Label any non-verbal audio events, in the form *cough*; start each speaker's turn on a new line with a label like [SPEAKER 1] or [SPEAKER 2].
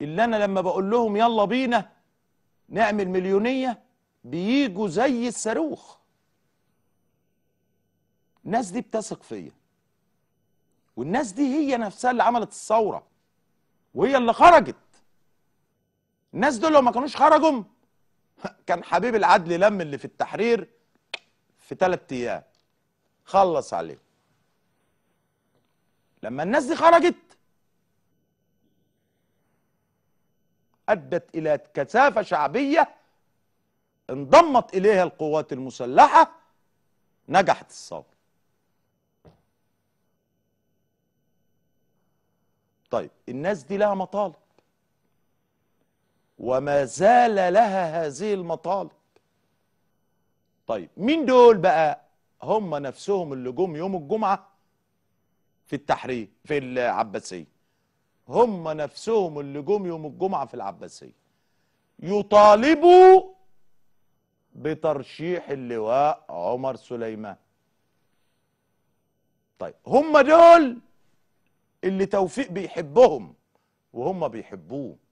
[SPEAKER 1] اللي انا لما بقول لهم يلا بينا نعمل مليونية بيجوا زي الصاروخ الناس دي بتثق فيا والناس دي هي نفسها اللي عملت الثورة وهي اللي خرجت الناس دول لو ما كانوش خرجوا *laughs* كان حبيب العدل لم اللي في التحرير في ثلاث ايام خلص عليه لما الناس دي خرجت أدت إلى كثافة شعبية انضمت إليها القوات المسلحة نجحت الثورة طيب الناس دي لها مطالب وما زال لها هذه المطالب طيب مين دول بقى هم نفسهم اللي جم يوم الجمعة في التحرير في العباسية هم نفسهم اللي جم يوم الجمعة في العباسية يطالبوا بترشيح اللواء عمر سليمان طيب هم دول اللي توفيق بيحبهم وهم بيحبوه